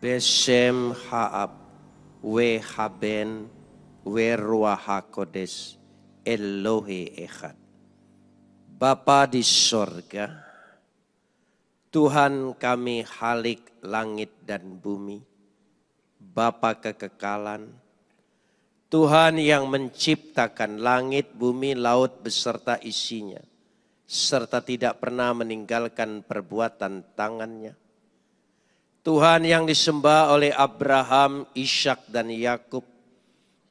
Beshem Haab, Wehaben, Weruahakodes, Elohe Echad. Bapa di sorga, Tuhan kami halik langit dan bumi, Bapa kekekalan, Tuhan yang menciptakan langit, bumi, laut beserta isinya, serta tidak pernah meninggalkan perbuatan tangannya Tuhan yang disembah oleh Abraham, Ishak, dan Yakub.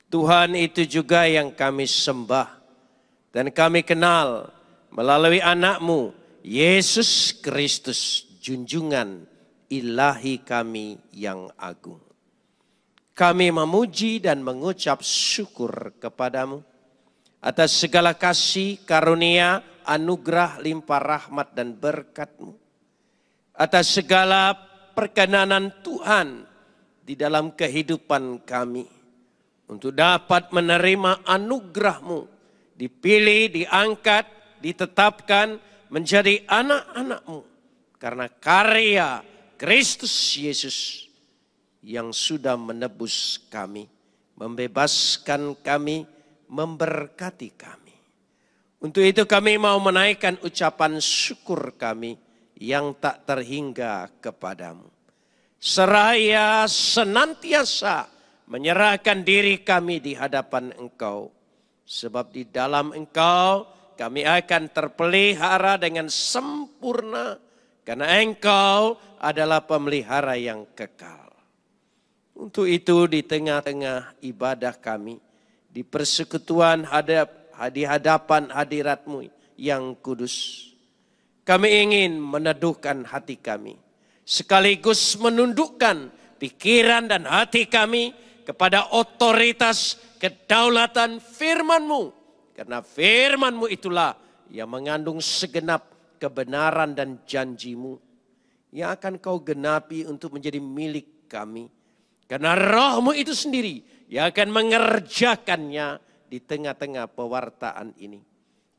Tuhan itu juga yang kami sembah dan kami kenal melalui anakmu, Yesus Kristus, junjungan ilahi kami yang agung. Kami memuji dan mengucap syukur kepadamu atas segala kasih, karunia, anugerah, limpah rahmat dan berkatmu. Atas segala perkenanan Tuhan di dalam kehidupan kami. Untuk dapat menerima anugerahmu. Dipilih, diangkat, ditetapkan menjadi anak-anakmu. Karena karya Kristus Yesus yang sudah menebus kami. Membebaskan kami, memberkati kami. Untuk itu kami mau menaikkan ucapan syukur kami yang tak terhingga kepadamu. Seraya senantiasa menyerahkan diri kami di hadapan engkau. Sebab di dalam engkau kami akan terpelihara dengan sempurna. Karena engkau adalah pemelihara yang kekal. Untuk itu di tengah-tengah ibadah kami. Di persekutuan hadap, di hadapan hadiratmu yang kudus kami ingin meneduhkan hati kami. Sekaligus menundukkan pikiran dan hati kami kepada otoritas kedaulatan FirmanMu, Karena FirmanMu itulah yang mengandung segenap kebenaran dan janjimu yang akan kau genapi untuk menjadi milik kami. Karena rohmu itu sendiri yang akan mengerjakannya di tengah-tengah pewartaan ini.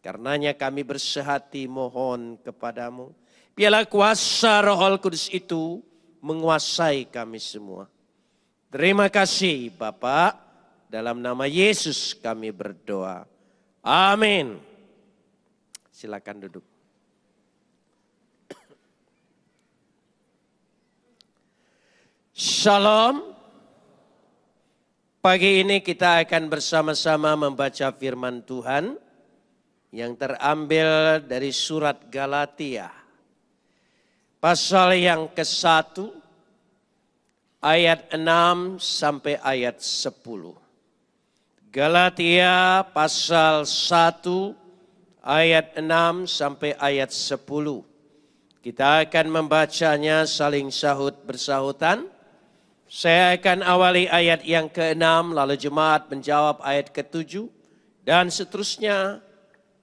Karenanya kami bersehati mohon kepadamu. Biarlah kuasa roh Kudus itu menguasai kami semua. Terima kasih Bapak. Dalam nama Yesus kami berdoa. Amin. Silakan duduk. Shalom. Pagi ini kita akan bersama-sama membaca firman Tuhan yang terambil dari surat Galatia. Pasal yang ke-1 ayat 6 sampai ayat 10. Galatia pasal 1 ayat 6 sampai ayat 10. Kita akan membacanya saling sahut bersahutan. Saya akan awali ayat yang ke-6 lalu jemaat menjawab ayat ke-7 dan seterusnya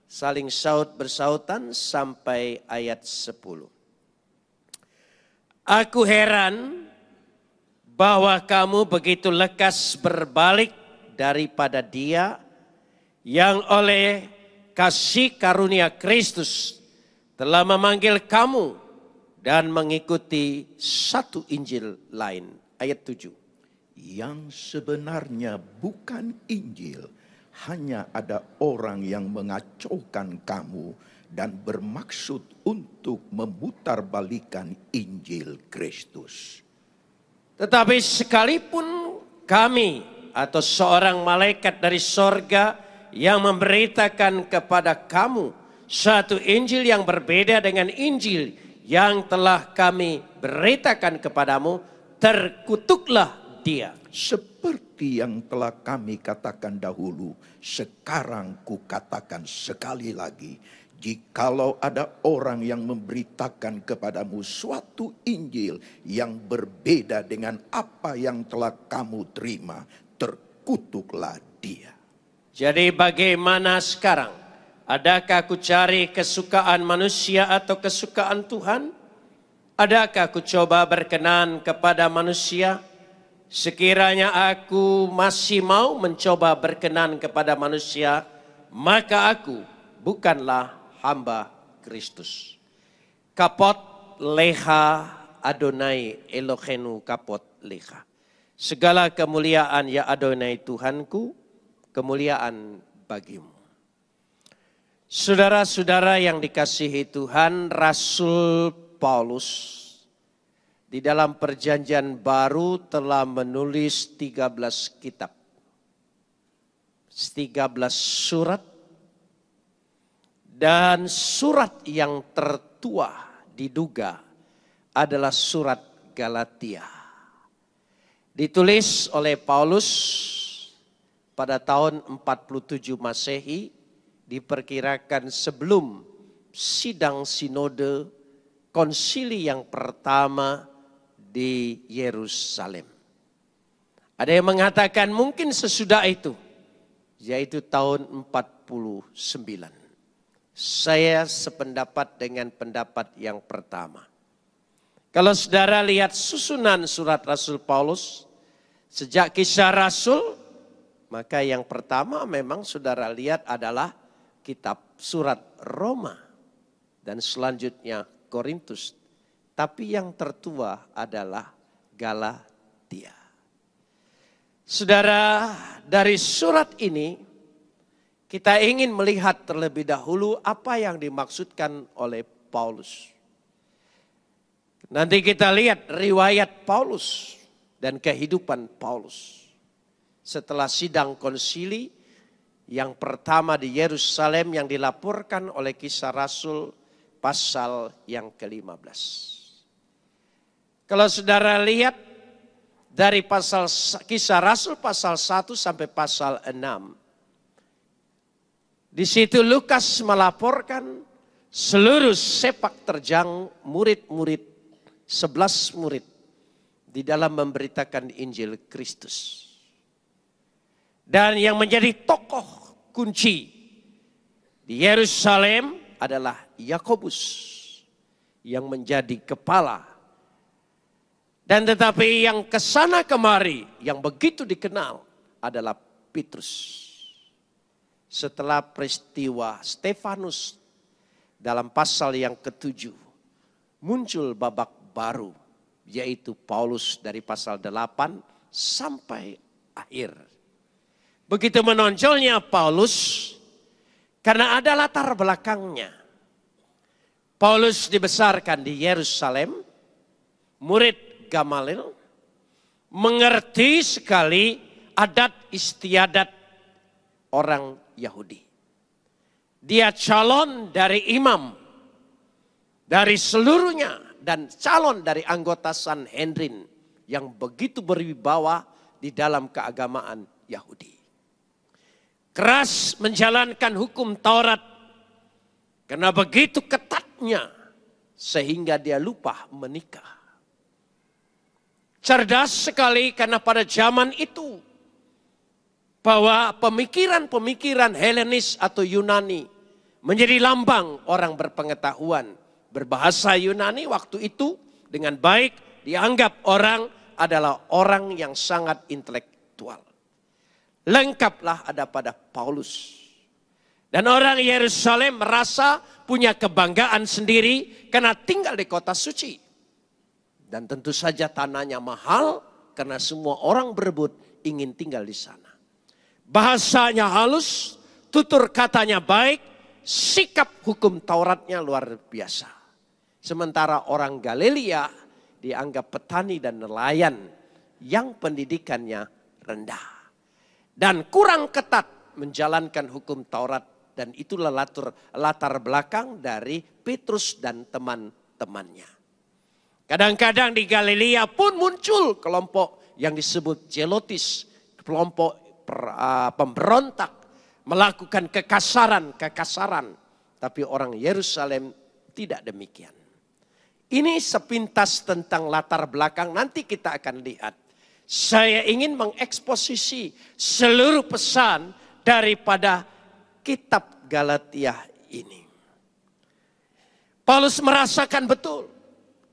saling saut bersautan sampai ayat 10. Aku heran bahwa kamu begitu lekas berbalik daripada dia yang oleh kasih karunia Kristus telah memanggil kamu dan mengikuti satu Injil lain. Ayat 7. Yang sebenarnya bukan Injil, hanya ada orang yang mengacaukan kamu dan bermaksud untuk memutarbalikan Injil Kristus. Tetapi sekalipun kami atau seorang malaikat dari sorga yang memberitakan kepada kamu satu Injil yang berbeda dengan Injil yang telah kami beritakan kepadamu, terkutuklah dia. Seperti yang telah kami katakan dahulu, sekarang ku katakan sekali lagi, Jikalau ada orang yang memberitakan kepadamu suatu Injil yang berbeda dengan apa yang telah kamu terima, terkutuklah dia. Jadi bagaimana sekarang? Adakah aku cari kesukaan manusia atau kesukaan Tuhan? Adakah aku coba berkenan kepada manusia? Sekiranya aku masih mau mencoba berkenan kepada manusia, maka aku bukanlah hamba Kristus. Kapot leha Adonai Elohenu kapot leha. Segala kemuliaan ya Adonai Tuhanku, kemuliaan bagimu. Saudara-saudara yang dikasihi Tuhan, Rasul Paulus di dalam perjanjian baru telah menulis 13 kitab. 13 surat dan surat yang tertua diduga adalah surat Galatia. Ditulis oleh Paulus pada tahun 47 Masehi diperkirakan sebelum sidang sinode konsili yang pertama di Yerusalem. Ada yang mengatakan mungkin sesudah itu, yaitu tahun 49. Saya sependapat dengan pendapat yang pertama. Kalau saudara lihat susunan surat Rasul Paulus, sejak kisah Rasul, maka yang pertama memang saudara lihat adalah kitab surat Roma. Dan selanjutnya Korintus tapi yang tertua adalah Galatia. Saudara, dari surat ini kita ingin melihat terlebih dahulu apa yang dimaksudkan oleh Paulus. Nanti kita lihat riwayat Paulus dan kehidupan Paulus. Setelah sidang konsili yang pertama di Yerusalem yang dilaporkan oleh kisah Rasul pasal yang ke-15. Kalau saudara lihat dari pasal kisah Rasul pasal 1 sampai pasal 6. Di situ Lukas melaporkan seluruh sepak terjang murid-murid, sebelas murid di dalam memberitakan Injil Kristus. Dan yang menjadi tokoh kunci di Yerusalem adalah Yakobus yang menjadi kepala dan tetapi yang kesana kemari, yang begitu dikenal adalah Petrus. Setelah peristiwa Stefanus dalam pasal yang ketujuh, muncul babak baru, yaitu Paulus dari pasal delapan sampai akhir. Begitu menonjolnya Paulus, karena ada latar belakangnya. Paulus dibesarkan di Yerusalem, murid Gamalil mengerti sekali adat istiadat orang Yahudi. Dia calon dari imam, dari seluruhnya, dan calon dari anggota Sanhedrin yang begitu berwibawa di dalam keagamaan Yahudi. Keras menjalankan hukum Taurat karena begitu ketatnya sehingga dia lupa menikah. Cerdas sekali karena pada zaman itu bahwa pemikiran-pemikiran Helenis atau Yunani menjadi lambang orang berpengetahuan. Berbahasa Yunani waktu itu dengan baik dianggap orang adalah orang yang sangat intelektual. Lengkaplah ada pada Paulus. Dan orang Yerusalem merasa punya kebanggaan sendiri karena tinggal di kota suci. Dan tentu saja tanahnya mahal karena semua orang berebut ingin tinggal di sana. Bahasanya halus, tutur katanya baik, sikap hukum Tauratnya luar biasa. Sementara orang Galilea dianggap petani dan nelayan yang pendidikannya rendah. Dan kurang ketat menjalankan hukum Taurat dan itulah latar, belakang dari Petrus dan teman-temannya. Kadang-kadang di Galilea pun muncul kelompok yang disebut jelotis, kelompok per, uh, pemberontak, melakukan kekasaran-kekasaran. Tapi orang Yerusalem tidak demikian. Ini sepintas tentang latar belakang, nanti kita akan lihat. Saya ingin mengeksposisi seluruh pesan daripada kitab Galatia ini. Paulus merasakan betul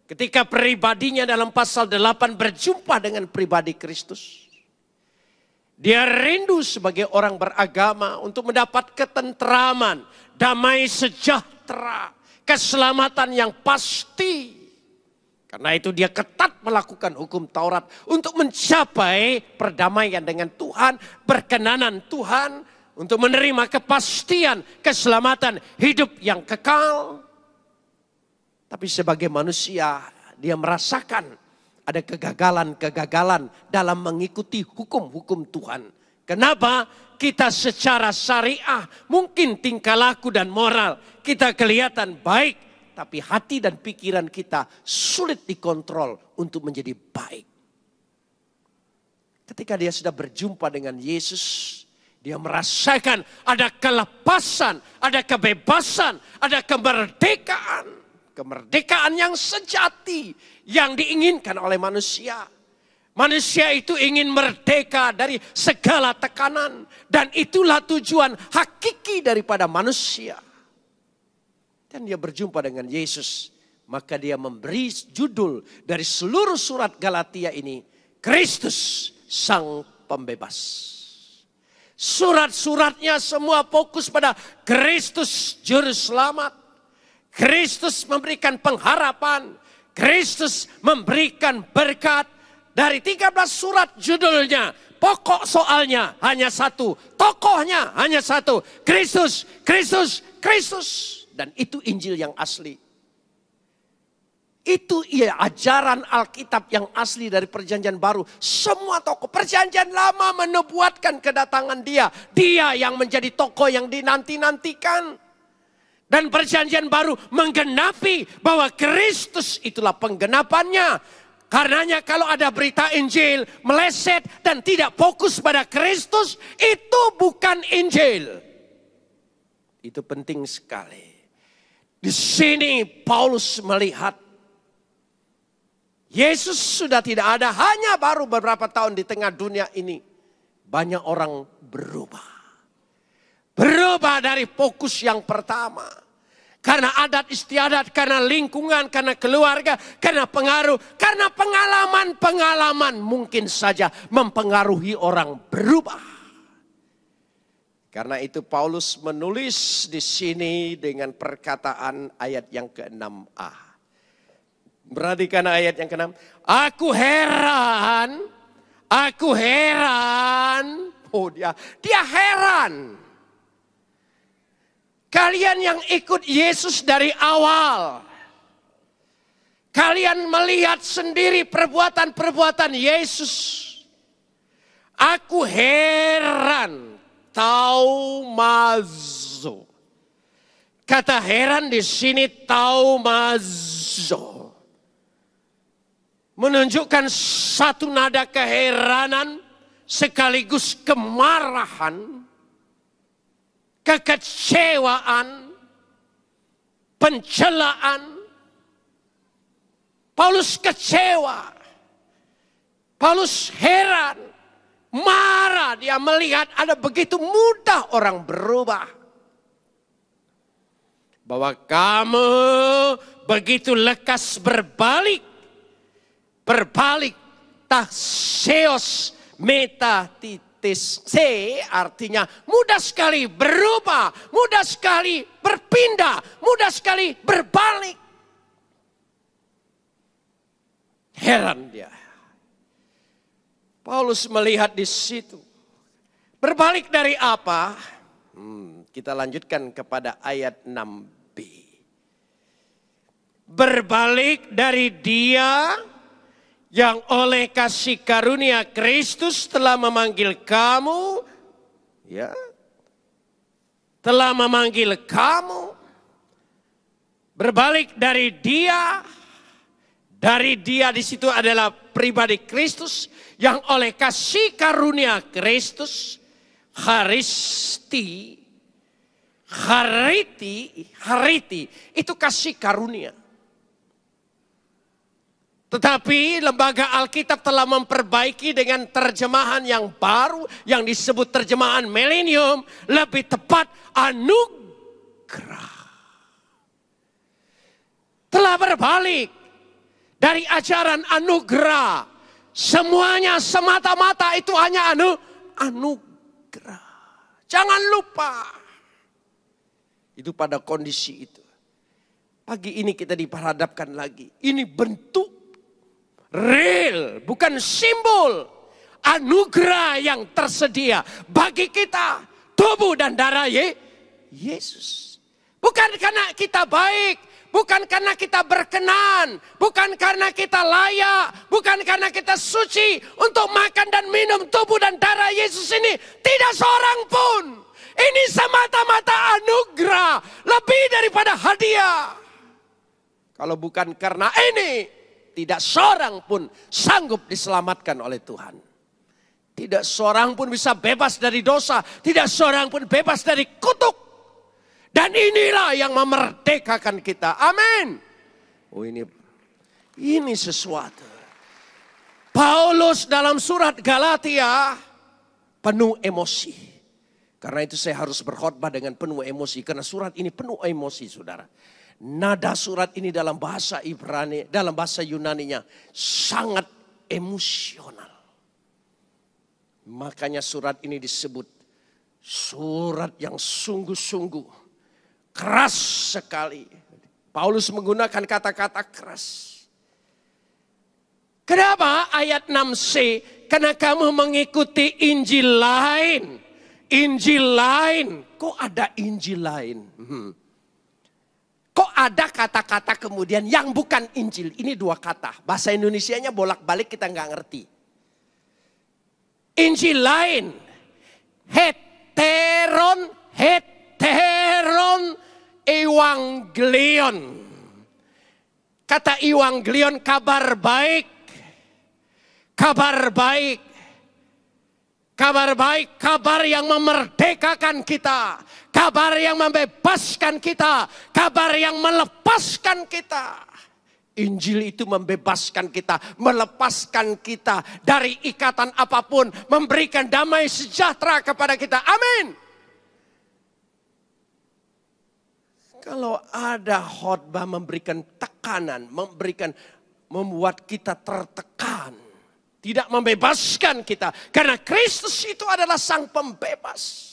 Ketika pribadinya dalam pasal 8 berjumpa dengan pribadi Kristus. Dia rindu sebagai orang beragama untuk mendapat ketentraman, damai sejahtera, keselamatan yang pasti. Karena itu dia ketat melakukan hukum Taurat untuk mencapai perdamaian dengan Tuhan, berkenanan Tuhan untuk menerima kepastian keselamatan hidup yang kekal. Tapi sebagai manusia dia merasakan ada kegagalan-kegagalan dalam mengikuti hukum-hukum Tuhan. Kenapa kita secara syariah mungkin tingkah laku dan moral kita kelihatan baik. Tapi hati dan pikiran kita sulit dikontrol untuk menjadi baik. Ketika dia sudah berjumpa dengan Yesus, dia merasakan ada kelepasan, ada kebebasan, ada kemerdekaan kemerdekaan yang sejati yang diinginkan oleh manusia. Manusia itu ingin merdeka dari segala tekanan dan itulah tujuan hakiki daripada manusia. Dan dia berjumpa dengan Yesus, maka dia memberi judul dari seluruh surat Galatia ini, Kristus sang pembebas. Surat-suratnya semua fokus pada Kristus juru selamat. Kristus memberikan pengharapan, Kristus memberikan berkat. Dari 13 surat judulnya, pokok soalnya hanya satu, tokohnya hanya satu, Kristus, Kristus, Kristus. Dan itu Injil yang asli. Itu ia ajaran Alkitab yang asli dari perjanjian baru. Semua tokoh perjanjian lama menubuatkan kedatangan dia. Dia yang menjadi tokoh yang dinanti-nantikan. Dan perjanjian baru menggenapi bahwa Kristus itulah penggenapannya. Karenanya kalau ada berita Injil meleset dan tidak fokus pada Kristus, itu bukan Injil. Itu penting sekali. Di sini Paulus melihat Yesus sudah tidak ada, hanya baru beberapa tahun di tengah dunia ini. Banyak orang berubah dari fokus yang pertama. Karena adat istiadat, karena lingkungan, karena keluarga, karena pengaruh, karena pengalaman-pengalaman mungkin saja mempengaruhi orang berubah. Karena itu Paulus menulis di sini dengan perkataan ayat yang ke-6a. Perhatikan ayat yang keenam. Aku heran, aku heran. Oh dia, dia heran. Kalian yang ikut Yesus dari awal. Kalian melihat sendiri perbuatan-perbuatan Yesus. Aku heran. tau mazo. Kata heran di sini tau mazo. Menunjukkan satu nada keheranan sekaligus kemarahan kekecewaan, pencelaan. Paulus kecewa. Paulus heran, marah dia melihat ada begitu mudah orang berubah. Bahwa kamu begitu lekas berbalik. Berbalik seos meta baptis C artinya mudah sekali berubah, mudah sekali berpindah, mudah sekali berbalik. Heran dia. Paulus melihat di situ. Berbalik dari apa? Hmm, kita lanjutkan kepada ayat 6b. Berbalik dari dia yang oleh kasih karunia Kristus telah memanggil kamu ya telah memanggil kamu berbalik dari dia dari dia di situ adalah pribadi Kristus yang oleh kasih karunia Kristus haristi hariti hariti itu kasih karunia tetapi lembaga Alkitab telah memperbaiki dengan terjemahan yang baru yang disebut terjemahan milenium, lebih tepat anugerah. Telah berbalik dari ajaran anugerah. Semuanya semata-mata itu hanya anu anugerah. Jangan lupa. Itu pada kondisi itu. Pagi ini kita diperhadapkan lagi. Ini bentuk real, bukan simbol. Anugerah yang tersedia bagi kita, tubuh dan darah Ye, Yesus. Bukan karena kita baik, bukan karena kita berkenan, bukan karena kita layak, bukan karena kita suci untuk makan dan minum tubuh dan darah Yesus ini. Tidak seorang pun. Ini semata-mata anugerah, lebih daripada hadiah. Kalau bukan karena ini, tidak seorang pun sanggup diselamatkan oleh Tuhan. Tidak seorang pun bisa bebas dari dosa, tidak seorang pun bebas dari kutuk. Dan inilah yang memerdekakan kita. Amin. Oh ini ini sesuatu. Paulus dalam surat Galatia penuh emosi. Karena itu saya harus berkhotbah dengan penuh emosi karena surat ini penuh emosi Saudara. Nada surat ini dalam bahasa Ibrani, dalam bahasa Yunani-nya sangat emosional. Makanya surat ini disebut surat yang sungguh-sungguh keras sekali. Paulus menggunakan kata-kata keras. Kenapa ayat 6c? Karena kamu mengikuti Injil lain. Injil lain. Kok ada Injil lain? Hmm. Kok ada kata-kata kemudian yang bukan Injil? Ini dua kata. Bahasa Indonesianya bolak-balik kita nggak ngerti. Injil lain. Heteron, heteron, ewanglion. Kata ewanglion kabar baik. Kabar baik Kabar baik, kabar yang memerdekakan kita, kabar yang membebaskan kita, kabar yang melepaskan kita. Injil itu membebaskan kita, melepaskan kita dari ikatan apapun, memberikan damai sejahtera kepada kita. Amin. Kalau ada khutbah memberikan tekanan, memberikan membuat kita tertekan, tidak membebaskan kita. Karena Kristus itu adalah sang pembebas.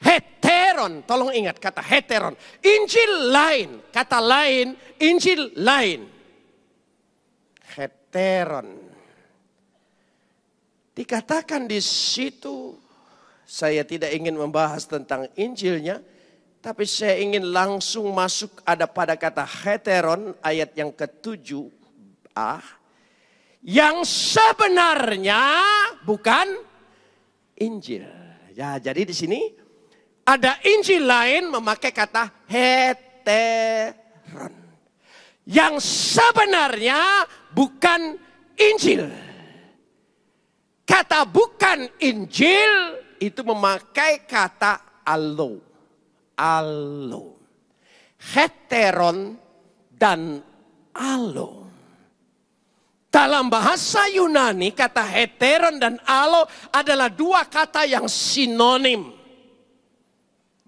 Heteron, tolong ingat kata heteron. Injil lain, kata lain, Injil lain. Heteron. Dikatakan di situ, saya tidak ingin membahas tentang Injilnya, tapi saya ingin langsung masuk ada pada kata heteron ayat yang ketujuh A yang sebenarnya bukan Injil. Ya, jadi di sini ada Injil lain memakai kata heteron. Yang sebenarnya bukan Injil. Kata bukan Injil itu memakai kata allo. Allo. Heteron dan allo dalam bahasa Yunani kata heteron dan alo adalah dua kata yang sinonim.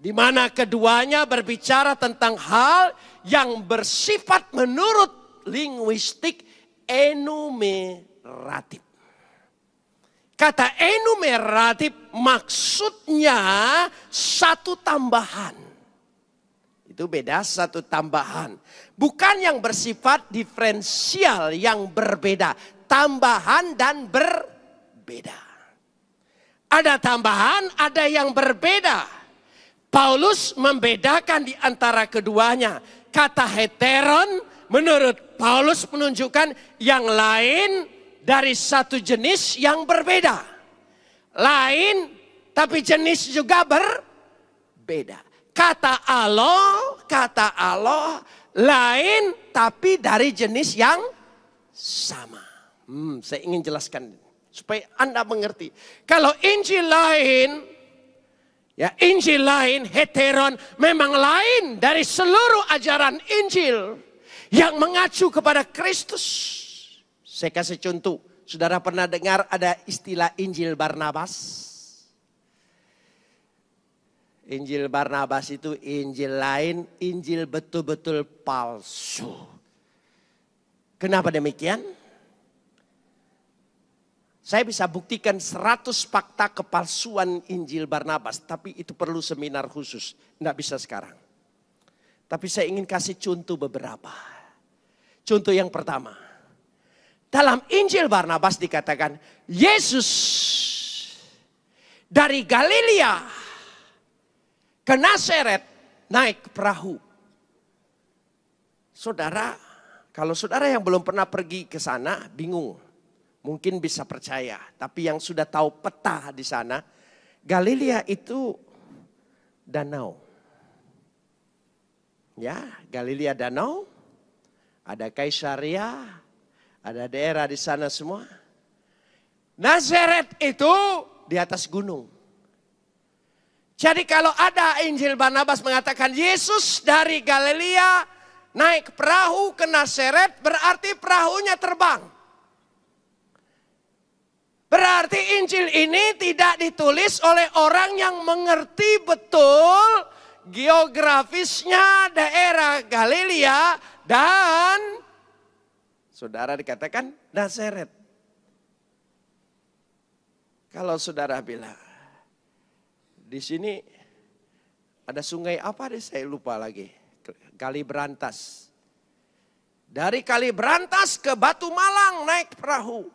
Di mana keduanya berbicara tentang hal yang bersifat menurut linguistik enumeratif. Kata enumeratif maksudnya satu tambahan. Itu beda satu tambahan. Bukan yang bersifat diferensial yang berbeda. Tambahan dan berbeda. Ada tambahan, ada yang berbeda. Paulus membedakan di antara keduanya. Kata heteron menurut Paulus menunjukkan yang lain dari satu jenis yang berbeda. Lain tapi jenis juga berbeda. Kata Allah, kata Allah lain tapi dari jenis yang sama. Hmm, saya ingin jelaskan supaya Anda mengerti. Kalau Injil lain, ya Injil lain, heteron memang lain dari seluruh ajaran Injil yang mengacu kepada Kristus. Saya kasih contoh, saudara pernah dengar ada istilah Injil Barnabas? Injil Barnabas itu Injil lain, Injil betul-betul palsu. Kenapa demikian? Saya bisa buktikan 100 fakta kepalsuan Injil Barnabas, tapi itu perlu seminar khusus, tidak bisa sekarang. Tapi saya ingin kasih contoh beberapa. Contoh yang pertama. Dalam Injil Barnabas dikatakan, Yesus dari Galilea Kena seret naik ke perahu. Saudara, kalau saudara yang belum pernah pergi ke sana bingung. Mungkin bisa percaya, tapi yang sudah tahu peta di sana, Galilea itu danau. Ya, Galilea danau, ada Kaisaria, ada daerah di sana semua. Nazaret itu di atas gunung. Jadi kalau ada Injil Barnabas mengatakan Yesus dari Galilea naik perahu ke Nazaret berarti perahunya terbang. Berarti Injil ini tidak ditulis oleh orang yang mengerti betul geografisnya daerah Galilea dan saudara dikatakan Nazaret. Kalau saudara bilang, di sini ada sungai apa deh saya lupa lagi. Kali Berantas. Dari Kali Berantas ke Batu Malang naik perahu.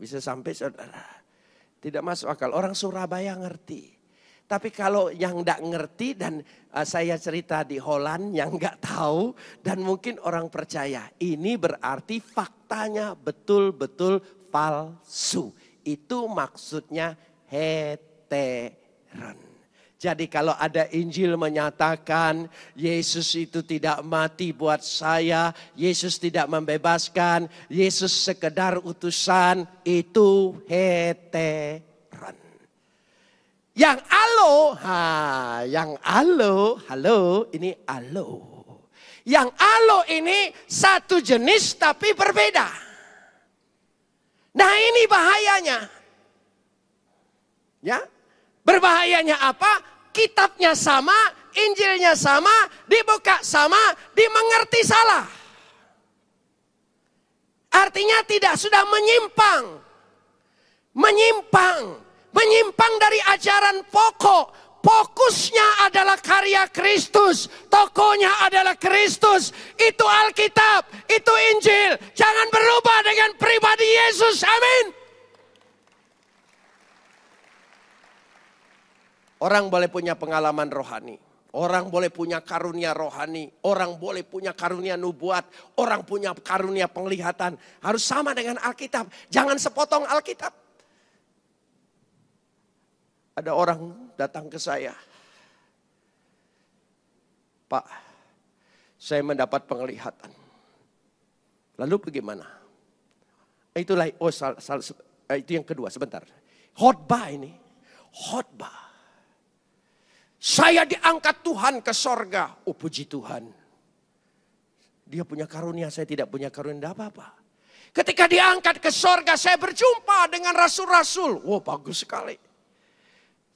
Bisa sampai saudara. Tidak masuk akal. Orang Surabaya ngerti. Tapi kalau yang nggak ngerti dan eh, saya cerita di Holland yang nggak tahu dan mungkin orang percaya. Ini berarti faktanya betul-betul palsu. Itu maksudnya hetero. Jadi kalau ada Injil menyatakan Yesus itu tidak mati buat saya, Yesus tidak membebaskan, Yesus sekedar utusan, itu heteran. Yang alo, ha, yang alo, halo, ini alo. Yang alo ini satu jenis tapi berbeda. Nah ini bahayanya. Ya, Berbahayanya apa? Kitabnya sama, Injilnya sama, dibuka sama, dimengerti salah. Artinya tidak sudah menyimpang. Menyimpang. Menyimpang dari ajaran pokok. Fokusnya adalah karya Kristus. Tokonya adalah Kristus. Itu Alkitab. Itu Injil. Jangan berubah dengan pribadi Yesus. Amin. Orang boleh punya pengalaman rohani. Orang boleh punya karunia rohani, orang boleh punya karunia nubuat, orang punya karunia penglihatan. Harus sama dengan Alkitab, jangan sepotong Alkitab. Ada orang datang ke saya, Pak, saya mendapat penglihatan. Lalu bagaimana? Itulah, oh, sal, sal, eh, itu yang kedua, sebentar. Khotbah ini, khotbah saya diangkat Tuhan ke sorga. Oh puji Tuhan. Dia punya karunia, saya tidak punya karunia. Tidak apa-apa. Ketika diangkat ke sorga, saya berjumpa dengan rasul-rasul. Wow, bagus sekali.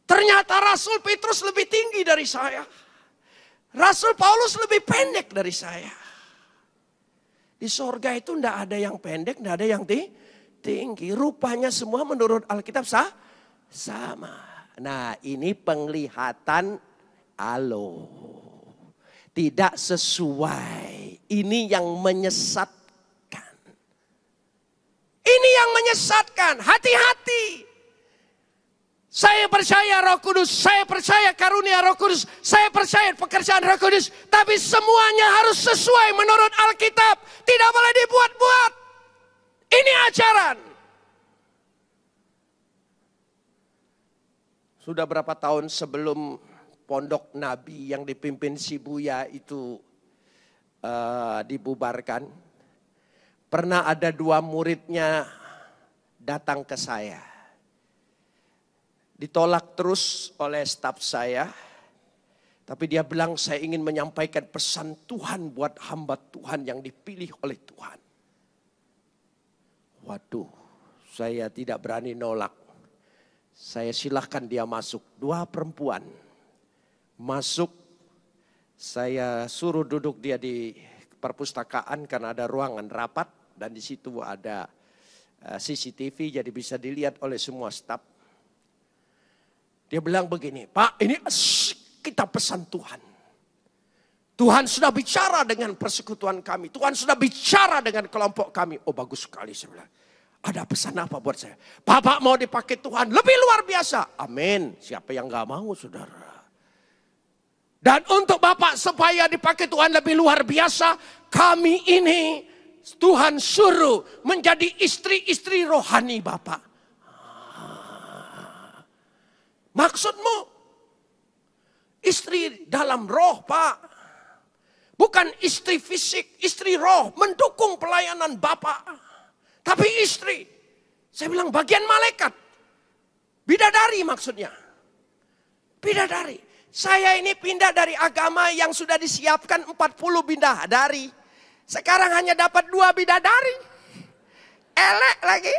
Ternyata Rasul Petrus lebih tinggi dari saya. Rasul Paulus lebih pendek dari saya. Di sorga itu tidak ada yang pendek, tidak ada yang tinggi. Rupanya semua menurut Alkitab sah, sama. Nah ini penglihatan alo. Tidak sesuai. Ini yang menyesatkan. Ini yang menyesatkan. Hati-hati. Saya percaya Roh Kudus, saya percaya karunia Roh Kudus, saya percaya pekerjaan Roh Kudus, tapi semuanya harus sesuai menurut Alkitab, tidak boleh dibuat-buat. Ini ajaran. Sudah berapa tahun sebelum pondok Nabi yang dipimpin Si Buya itu uh, dibubarkan, pernah ada dua muridnya datang ke saya. Ditolak terus oleh staf saya, tapi dia bilang saya ingin menyampaikan pesan Tuhan buat hamba Tuhan yang dipilih oleh Tuhan. Waduh, saya tidak berani nolak saya silahkan dia masuk. Dua perempuan masuk. Saya suruh duduk dia di perpustakaan karena ada ruangan rapat dan di situ ada eh, CCTV jadi bisa dilihat oleh semua staf. Dia bilang begini, Pak ini kita pesan Tuhan. Tuhan sudah bicara dengan persekutuan kami. Tuhan sudah bicara dengan kelompok kami. Oh bagus sekali saya ada pesan apa buat saya? Bapak mau dipakai Tuhan lebih luar biasa. Amin. Siapa yang gak mau saudara. Dan untuk Bapak supaya dipakai Tuhan lebih luar biasa. Kami ini Tuhan suruh menjadi istri-istri rohani Bapak. Ah. Maksudmu istri dalam roh Pak. Bukan istri fisik, istri roh mendukung pelayanan Bapak. Tapi istri, saya bilang bagian malaikat. Bidadari maksudnya. Bidadari. Saya ini pindah dari agama yang sudah disiapkan 40 bidadari. Sekarang hanya dapat dua bidadari. Elek lagi.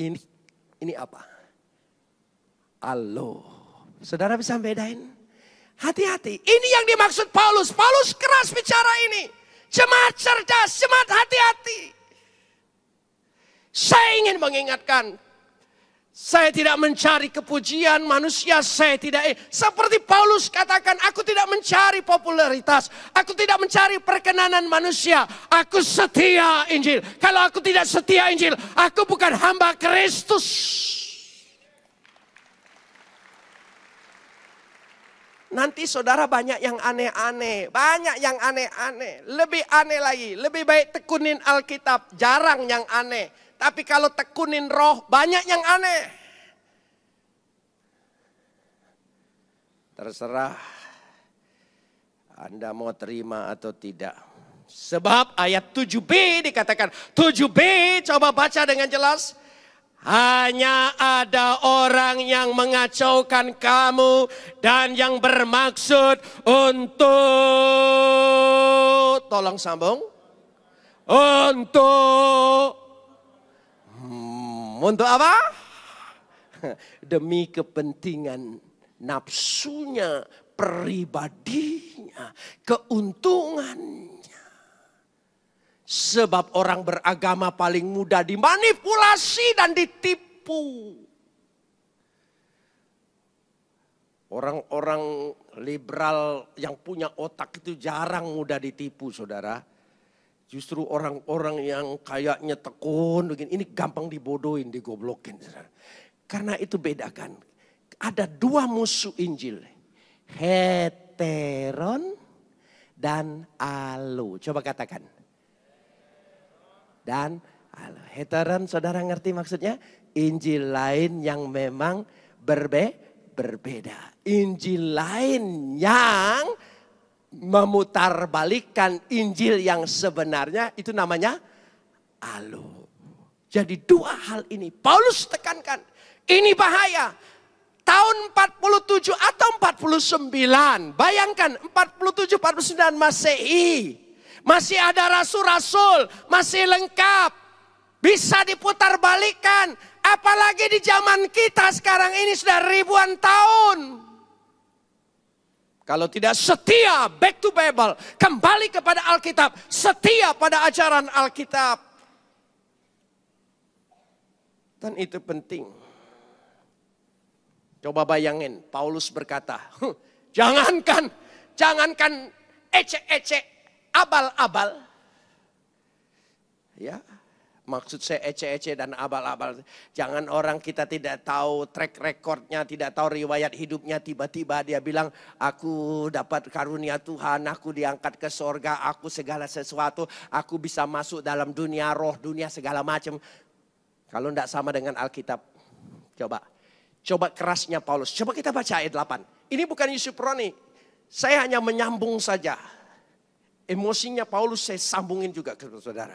Ini ini apa? Alo. Saudara bisa bedain? Hati-hati. Ini yang dimaksud Paulus. Paulus keras bicara ini. Jemaat cerdas, jemaat hati-hati. Saya ingin mengingatkan saya tidak mencari kepujian manusia, saya tidak seperti Paulus katakan, aku tidak mencari popularitas, aku tidak mencari perkenanan manusia, aku setia Injil. Kalau aku tidak setia Injil, aku bukan hamba Kristus. Nanti saudara banyak yang aneh-aneh, banyak yang aneh-aneh, lebih aneh lagi, lebih baik tekunin Alkitab, jarang yang aneh. Tapi kalau tekunin roh, banyak yang aneh. Terserah Anda mau terima atau tidak. Sebab ayat 7b dikatakan, 7b coba baca dengan jelas. Hanya ada orang yang mengacaukan kamu dan yang bermaksud untuk tolong sambung untuk hmm, untuk apa? Demi kepentingan nafsunya, pribadinya, keuntungan. Sebab orang beragama paling mudah dimanipulasi dan ditipu. Orang-orang liberal yang punya otak itu jarang mudah ditipu saudara. Justru orang-orang yang kayaknya tekun begini, ini gampang dibodohin, digoblokin. Saudara. Karena itu bedakan. Ada dua musuh Injil. Heteron dan alu. Coba katakan dan Allah. Heteran saudara ngerti maksudnya? Injil lain yang memang berbe berbeda. Injil lain yang memutarbalikkan Injil yang sebenarnya itu namanya alu. Jadi dua hal ini Paulus tekankan. Ini bahaya. Tahun 47 atau 49. Bayangkan 47 49 Masehi masih ada rasul-rasul, masih lengkap. Bisa diputar balikan, apalagi di zaman kita sekarang ini sudah ribuan tahun. Kalau tidak setia back to Bible, kembali kepada Alkitab, setia pada ajaran Alkitab. Dan itu penting. Coba bayangin, Paulus berkata, jangankan, jangankan ecek-ecek abal-abal. Ya, maksud saya ece-ece dan abal-abal. Jangan orang kita tidak tahu track recordnya, tidak tahu riwayat hidupnya, tiba-tiba dia bilang, aku dapat karunia Tuhan, aku diangkat ke sorga, aku segala sesuatu, aku bisa masuk dalam dunia roh, dunia segala macam. Kalau tidak sama dengan Alkitab, coba. Coba kerasnya Paulus. Coba kita baca ayat 8. Ini bukan Yusuf Roni. Saya hanya menyambung saja. Emosinya Paulus saya sambungin juga ke saudara.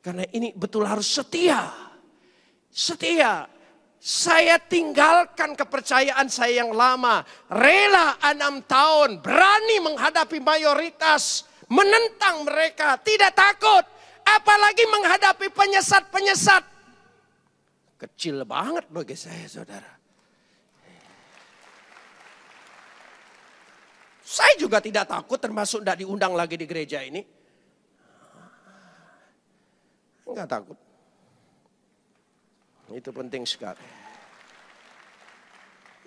Karena ini betul harus setia. Setia. Saya tinggalkan kepercayaan saya yang lama. Rela enam tahun. Berani menghadapi mayoritas. Menentang mereka. Tidak takut. Apalagi menghadapi penyesat-penyesat. Kecil banget bagi saya saudara. Saya juga tidak takut termasuk tidak diundang lagi di gereja ini. Enggak takut. Itu penting sekali.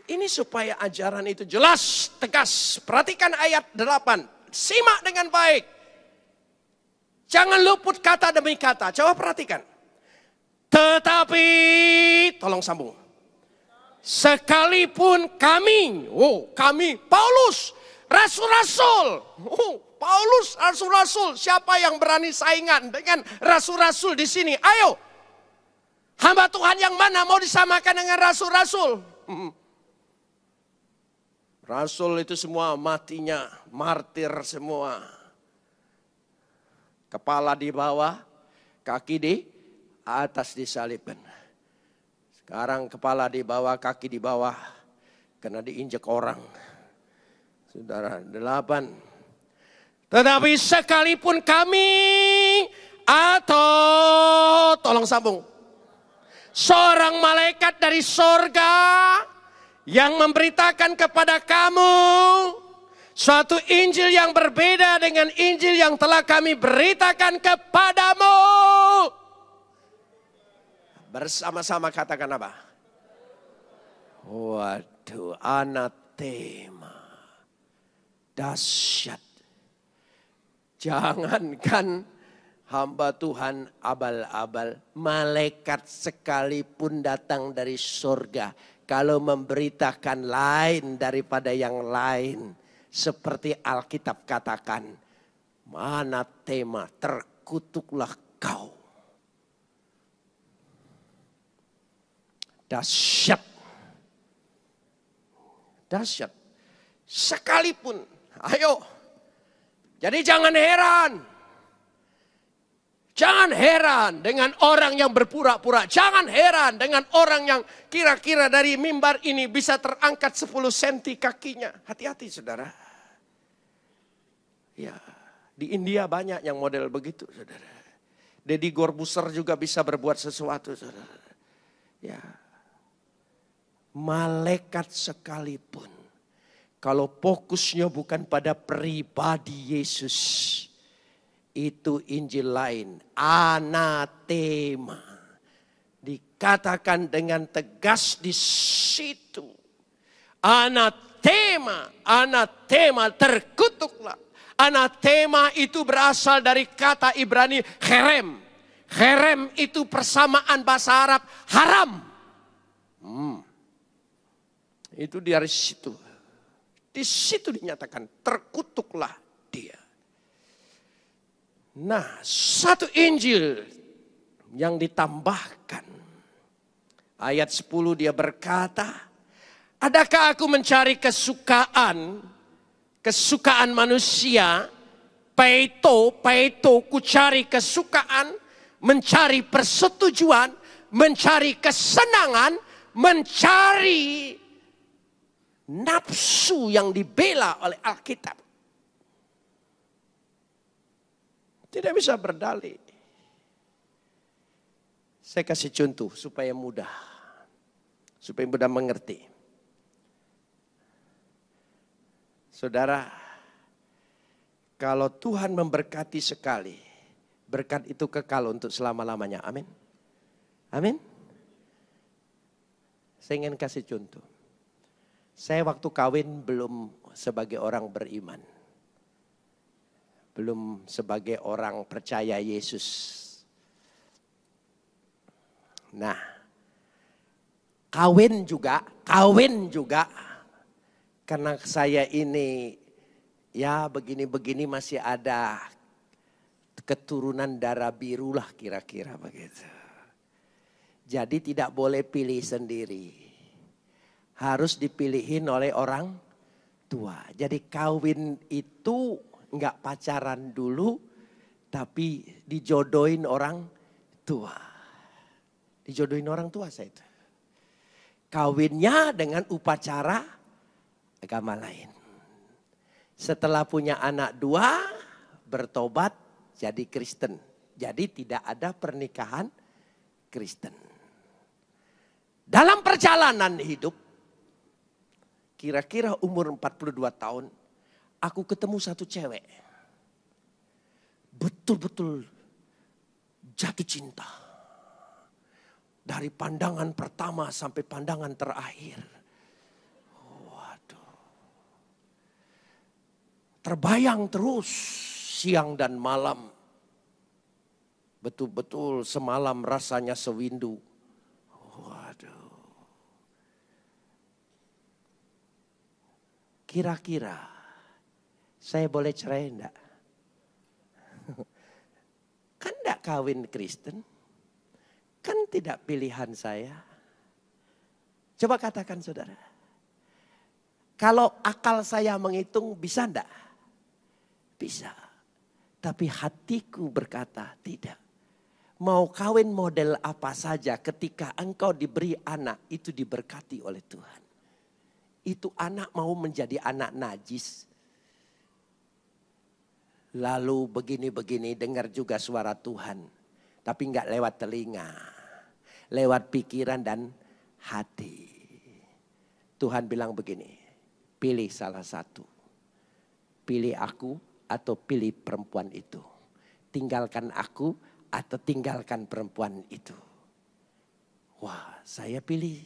Ini supaya ajaran itu jelas, tegas. Perhatikan ayat 8. Simak dengan baik. Jangan luput kata demi kata. Coba perhatikan. Tetapi, tolong sambung. Sekalipun kami, oh kami, Paulus, Rasul-rasul. Oh, Paulus rasul-rasul. Siapa yang berani saingan dengan rasul-rasul di sini? Ayo. Hamba Tuhan yang mana mau disamakan dengan rasul-rasul? Rasul itu semua matinya martir semua. Kepala di bawah, kaki di atas disalibkan. Sekarang kepala di bawah, kaki di bawah, karena diinjek orang Saudara, delapan. Tetapi sekalipun kami atau tolong sambung. Seorang malaikat dari sorga yang memberitakan kepada kamu suatu Injil yang berbeda dengan Injil yang telah kami beritakan kepadamu. Bersama-sama katakan apa? Waduh, anatema dahsyat. Jangankan hamba Tuhan abal-abal, malaikat sekalipun datang dari surga. Kalau memberitakan lain daripada yang lain. Seperti Alkitab katakan, mana tema terkutuklah kau. Dasyat, dasyat, Sekalipun Ayo. Jadi jangan heran. Jangan heran dengan orang yang berpura-pura. Jangan heran dengan orang yang kira-kira dari mimbar ini bisa terangkat 10 cm kakinya. Hati-hati saudara. Ya, di India banyak yang model begitu saudara. Deddy Gorbuser juga bisa berbuat sesuatu saudara. Ya, malaikat sekalipun kalau fokusnya bukan pada pribadi Yesus. Itu Injil lain. Anatema. Dikatakan dengan tegas di situ. Anatema. Anatema terkutuklah. Anatema itu berasal dari kata Ibrani kerem. Kerem itu persamaan bahasa Arab haram. Hmm. Itu dari situ. Di situ dinyatakan terkutuklah dia. Nah, satu Injil yang ditambahkan. Ayat 10 dia berkata, Adakah aku mencari kesukaan, kesukaan manusia, peito, peito, ku cari kesukaan, mencari persetujuan, mencari kesenangan, mencari nafsu yang dibela oleh Alkitab. Tidak bisa berdalih. Saya kasih contoh supaya mudah. Supaya mudah mengerti. Saudara, kalau Tuhan memberkati sekali, berkat itu kekal untuk selama-lamanya. Amin. Amin. Saya ingin kasih contoh. Saya waktu kawin belum sebagai orang beriman. Belum sebagai orang percaya Yesus. Nah, kawin juga, kawin juga. Karena saya ini ya begini-begini masih ada keturunan darah biru lah kira-kira begitu. Jadi tidak boleh pilih sendiri harus dipilihin oleh orang tua. Jadi kawin itu nggak pacaran dulu, tapi dijodohin orang tua. Dijodohin orang tua saya itu. Kawinnya dengan upacara agama lain. Setelah punya anak dua, bertobat jadi Kristen. Jadi tidak ada pernikahan Kristen. Dalam perjalanan hidup kira-kira umur 42 tahun, aku ketemu satu cewek. Betul-betul jatuh cinta. Dari pandangan pertama sampai pandangan terakhir. Waduh. Terbayang terus siang dan malam. Betul-betul semalam rasanya sewindu Kira-kira saya boleh cerai enggak? Kan enggak kawin Kristen. Kan tidak pilihan saya. Coba katakan saudara. Kalau akal saya menghitung bisa enggak? Bisa. Tapi hatiku berkata tidak mau kawin model apa saja ketika engkau diberi anak itu diberkati oleh Tuhan. Itu anak mau menjadi anak najis. Lalu begini-begini dengar juga suara Tuhan. Tapi nggak lewat telinga. Lewat pikiran dan hati. Tuhan bilang begini. Pilih salah satu. Pilih aku atau pilih perempuan itu. Tinggalkan aku atau tinggalkan perempuan itu. Wah saya pilih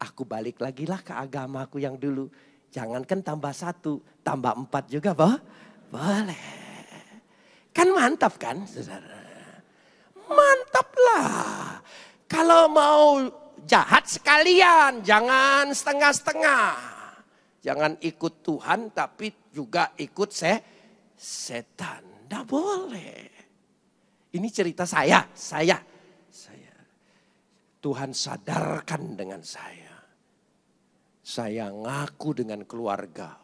aku balik lagi lah ke agamaku yang dulu. Jangankan tambah satu, tambah empat juga boh. Boleh. Kan mantap kan saudara? Mantap lah. Kalau mau jahat sekalian, jangan setengah-setengah. Jangan ikut Tuhan tapi juga ikut se setan. Tidak boleh. Ini cerita saya, saya. Tuhan sadarkan dengan saya. Saya ngaku dengan keluarga.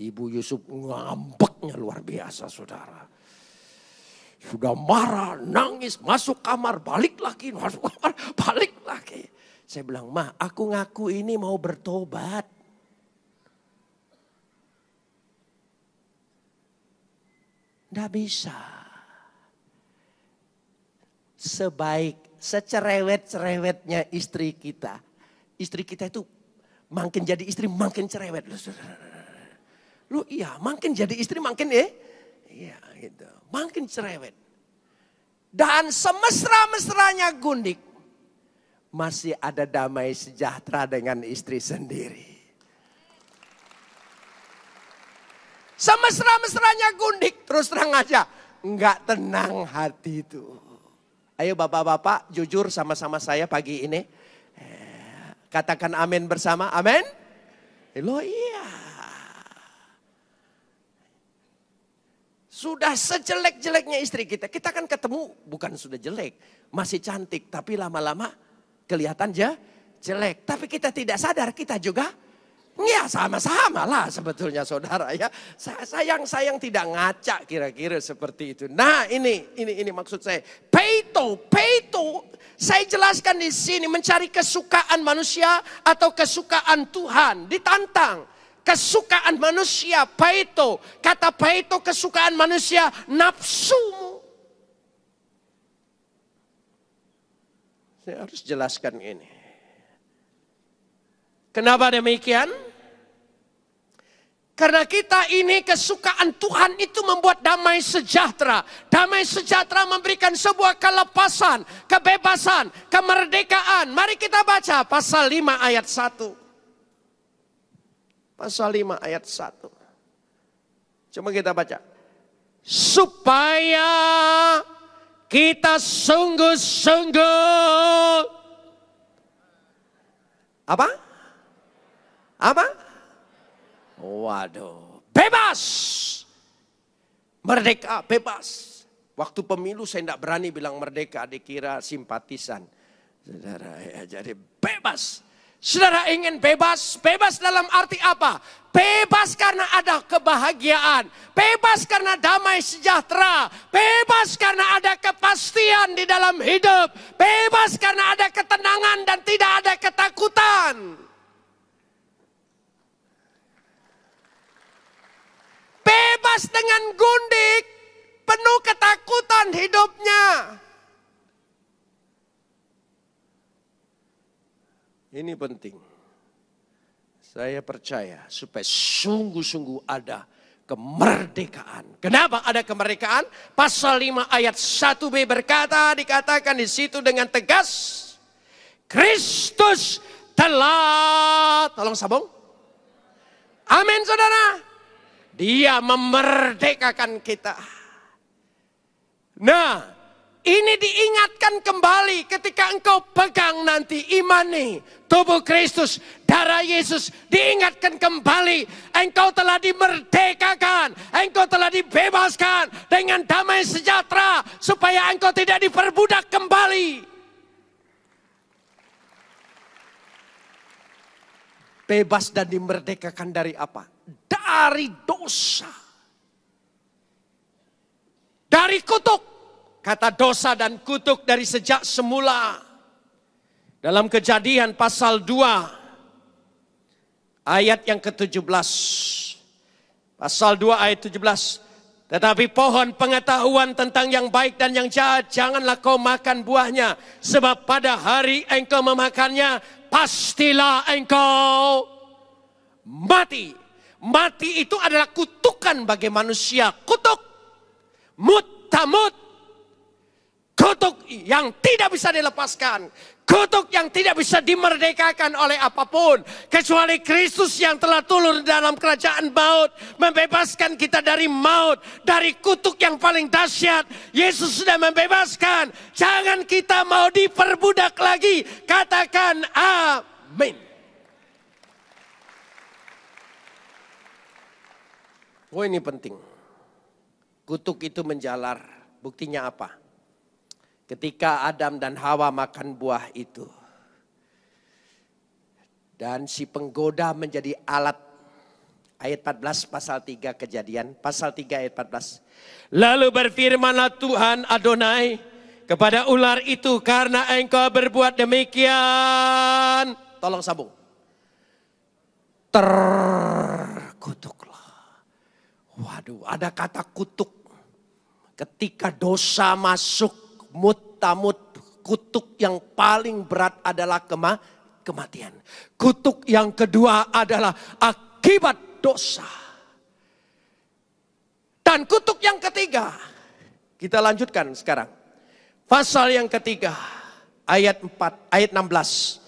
Ibu Yusuf ngambeknya luar biasa saudara. Sudah marah, nangis, masuk kamar, balik lagi, masuk kamar, balik lagi. Saya bilang, ma aku ngaku ini mau bertobat. Tidak bisa. Sebaik secerewet-cerewetnya istri kita. Istri kita itu makin jadi istri makin cerewet. Lu, lu iya, makin jadi istri makin eh, iya gitu, makin cerewet. Dan semesra-mesranya gundik, masih ada damai sejahtera dengan istri sendiri. Semesra-mesranya gundik, terus terang aja, Enggak tenang hati itu. Ayo bapak-bapak jujur sama-sama saya pagi ini. Eh, katakan amin bersama. Amin. Eh, Lo iya. Sudah sejelek-jeleknya istri kita. Kita kan ketemu bukan sudah jelek. Masih cantik tapi lama-lama kelihatan aja jelek. Tapi kita tidak sadar kita juga Ya sama-sama lah sebetulnya saudara ya. Sayang sayang tidak ngaca kira-kira seperti itu. Nah ini ini ini maksud saya. Peito, peito. Saya jelaskan di sini mencari kesukaan manusia atau kesukaan Tuhan ditantang. Kesukaan manusia, peito. Kata peito kesukaan manusia, nafsumu. Saya harus jelaskan ini. Kenapa demikian? Karena kita ini kesukaan Tuhan itu membuat damai sejahtera. Damai sejahtera memberikan sebuah kelepasan, kebebasan, kemerdekaan. Mari kita baca pasal 5 ayat 1. Pasal 5 ayat 1. Cuma kita baca. Supaya kita sungguh-sungguh. Apa? Apa? Waduh, bebas. Merdeka, bebas. Waktu pemilu saya tidak berani bilang merdeka, dikira simpatisan. Saudara, ya, jadi bebas. Saudara ingin bebas, bebas dalam arti apa? Bebas karena ada kebahagiaan, bebas karena damai sejahtera, bebas karena ada kepastian di dalam hidup, bebas karena ada ketenangan dan tidak ada ketakutan. bebas dengan gundik, penuh ketakutan hidupnya. Ini penting. Saya percaya supaya sungguh-sungguh ada kemerdekaan. Kenapa ada kemerdekaan? Pasal 5 ayat 1b berkata, dikatakan di situ dengan tegas, Kristus telah, tolong sabung. Amin saudara. Dia memerdekakan kita. Nah, ini diingatkan kembali ketika engkau pegang nanti imani tubuh Kristus, darah Yesus diingatkan kembali. Engkau telah dimerdekakan, engkau telah dibebaskan dengan damai sejahtera supaya engkau tidak diperbudak kembali. Bebas dan dimerdekakan dari apa? dari dosa. Dari kutuk. Kata dosa dan kutuk dari sejak semula. Dalam kejadian pasal 2 ayat yang ke-17. Pasal 2 ayat 17. Tetapi pohon pengetahuan tentang yang baik dan yang jahat janganlah kau makan buahnya. Sebab pada hari engkau memakannya pastilah engkau mati. Mati itu adalah kutukan bagi manusia. Kutuk. Mutamut. Kutuk yang tidak bisa dilepaskan. Kutuk yang tidak bisa dimerdekakan oleh apapun. Kecuali Kristus yang telah turun dalam kerajaan maut. Membebaskan kita dari maut. Dari kutuk yang paling dahsyat. Yesus sudah membebaskan. Jangan kita mau diperbudak lagi. Katakan amin. Oh ini penting. Kutuk itu menjalar. Buktinya apa? Ketika Adam dan Hawa makan buah itu. Dan si penggoda menjadi alat. Ayat 14 pasal 3 kejadian. Pasal 3 ayat 14. Lalu berfirmanlah Tuhan Adonai kepada ular itu karena engkau berbuat demikian. Tolong sambung. Terkutuk. Waduh, ada kata kutuk. Ketika dosa masuk mutamut, kutuk yang paling berat adalah kema kematian. Kutuk yang kedua adalah akibat dosa. Dan kutuk yang ketiga, kita lanjutkan sekarang. Pasal yang ketiga, ayat 4, ayat 16.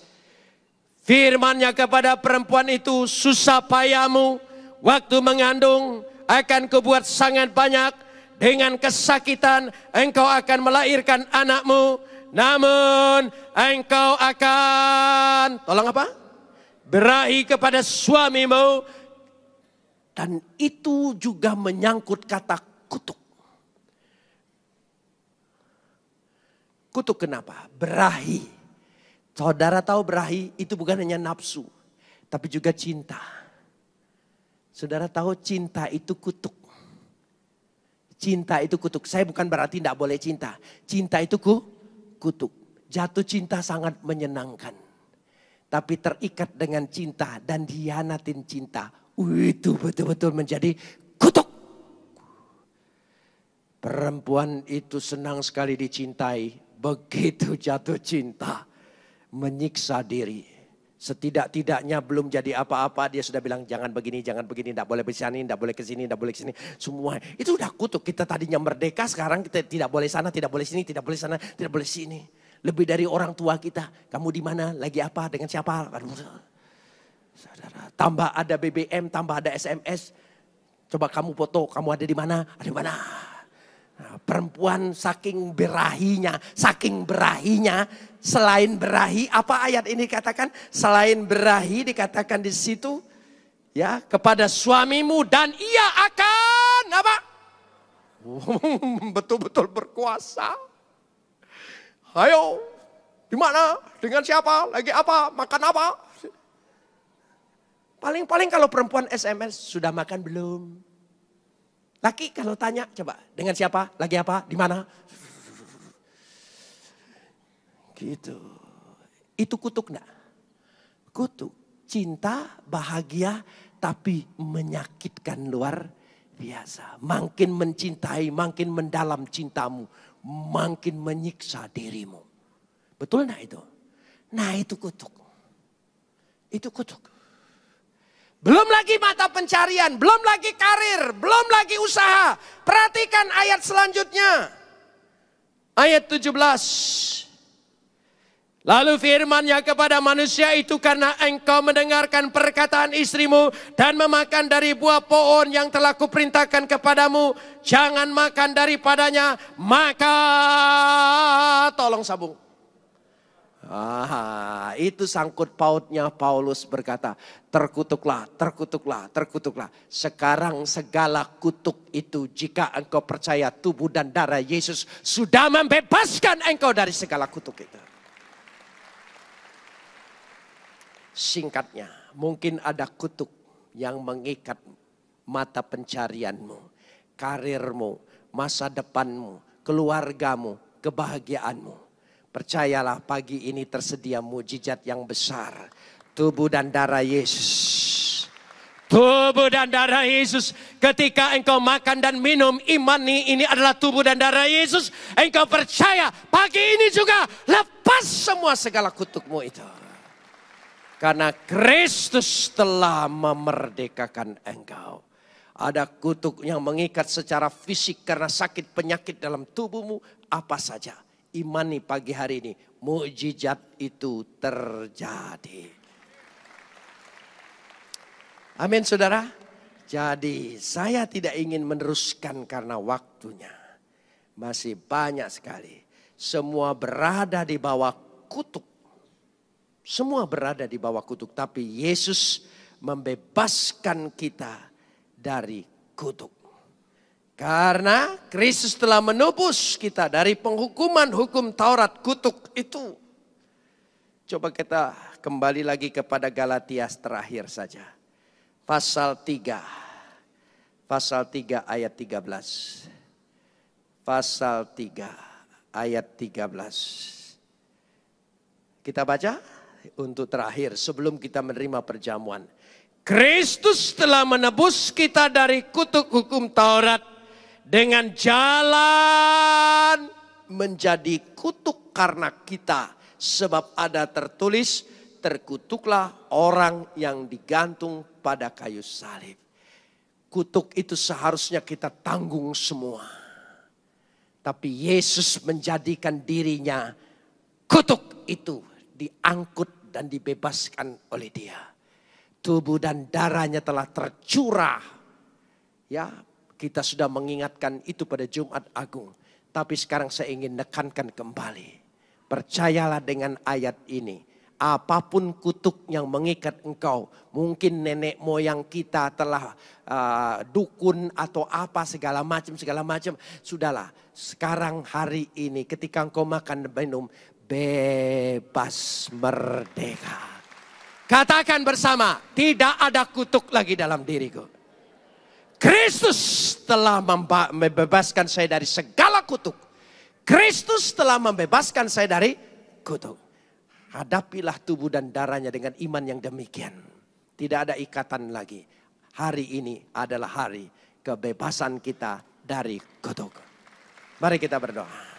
Firmannya kepada perempuan itu, susah payamu waktu mengandung, akan kubuat sangat banyak. Dengan kesakitan engkau akan melahirkan anakmu. Namun engkau akan, tolong apa? Berahi kepada suamimu. Dan itu juga menyangkut kata kutuk. Kutuk kenapa? Berahi. Saudara tahu berahi itu bukan hanya nafsu. Tapi juga cinta. Cinta Saudara tahu cinta itu kutuk. Cinta itu kutuk. Saya bukan berarti tidak boleh cinta. Cinta itu ku, kutuk. Jatuh cinta sangat menyenangkan. Tapi terikat dengan cinta dan dianatin cinta. Itu betul-betul menjadi kutuk. Perempuan itu senang sekali dicintai. Begitu jatuh cinta. Menyiksa diri Setidak-tidaknya belum jadi apa-apa, dia sudah bilang jangan begini, jangan begini, tidak boleh kesini, tidak boleh ke sini tidak boleh ke sini Semua itu udah kutuk. Kita tadinya merdeka, sekarang kita tidak boleh sana, tidak boleh sini, tidak boleh sana, tidak boleh sini. Lebih dari orang tua kita. Kamu di mana, lagi apa, dengan siapa. Saudara, tambah ada BBM, tambah ada SMS. Coba kamu foto, kamu ada di mana, ada di mana. Nah, perempuan saking berahinya, saking berahinya, selain berahi, apa ayat ini katakan? Selain berahi dikatakan di situ, ya kepada suamimu dan ia akan apa? Hmm, betul-betul berkuasa. Ayo, di mana? Dengan siapa? Lagi apa? Makan apa? Paling-paling kalau perempuan SMS sudah makan belum? Laki kalau tanya, coba dengan siapa, lagi apa, di mana? Gitu. Itu kutuk enggak? Kutuk. Cinta, bahagia, tapi menyakitkan luar biasa. Makin mencintai, makin mendalam cintamu. Makin menyiksa dirimu. Betul enggak itu? Nah itu kutuk. Itu kutuk. Belum lagi mata pencarian, belum lagi karir, belum lagi usaha. Perhatikan ayat selanjutnya. Ayat 17. Lalu firmannya kepada manusia itu karena engkau mendengarkan perkataan istrimu dan memakan dari buah pohon yang telah kuperintahkan kepadamu. Jangan makan daripadanya, maka tolong sabung. Ah, itu sangkut pautnya Paulus berkata, terkutuklah, terkutuklah, terkutuklah. Sekarang segala kutuk itu jika engkau percaya tubuh dan darah Yesus sudah membebaskan engkau dari segala kutuk itu. Singkatnya, mungkin ada kutuk yang mengikat mata pencarianmu, karirmu, masa depanmu, keluargamu, kebahagiaanmu Percayalah pagi ini tersedia mujizat yang besar. Tubuh dan darah Yesus. Tubuh dan darah Yesus. Ketika engkau makan dan minum imani ini adalah tubuh dan darah Yesus. Engkau percaya pagi ini juga lepas semua segala kutukmu itu. Karena Kristus telah memerdekakan engkau. Ada kutuk yang mengikat secara fisik karena sakit penyakit dalam tubuhmu apa saja imani pagi hari ini, mujizat itu terjadi. Amin saudara. Jadi saya tidak ingin meneruskan karena waktunya. Masih banyak sekali. Semua berada di bawah kutuk. Semua berada di bawah kutuk. Tapi Yesus membebaskan kita dari kutuk. Karena Kristus telah menebus kita dari penghukuman hukum Taurat kutuk itu. Coba kita kembali lagi kepada Galatia terakhir saja. Pasal 3. Pasal 3 ayat 13. Pasal 3 ayat 13. Kita baca untuk terakhir sebelum kita menerima perjamuan. Kristus telah menebus kita dari kutuk hukum Taurat dengan jalan menjadi kutuk karena kita. Sebab ada tertulis, terkutuklah orang yang digantung pada kayu salib. Kutuk itu seharusnya kita tanggung semua. Tapi Yesus menjadikan dirinya kutuk itu diangkut dan dibebaskan oleh dia. Tubuh dan darahnya telah tercurah. Ya, kita sudah mengingatkan itu pada Jumat Agung. Tapi sekarang saya ingin nekankan kembali. Percayalah dengan ayat ini. Apapun kutuk yang mengikat engkau, mungkin nenek moyang kita telah uh, dukun atau apa segala macam segala macam. Sudahlah, sekarang hari ini ketika engkau makan minum bebas merdeka. Katakan bersama, tidak ada kutuk lagi dalam diriku. Kristus telah membebaskan saya dari segala kutuk. Kristus telah membebaskan saya dari kutuk. Hadapilah tubuh dan darahnya dengan iman yang demikian. Tidak ada ikatan lagi. Hari ini adalah hari kebebasan kita dari kutuk. Mari kita berdoa.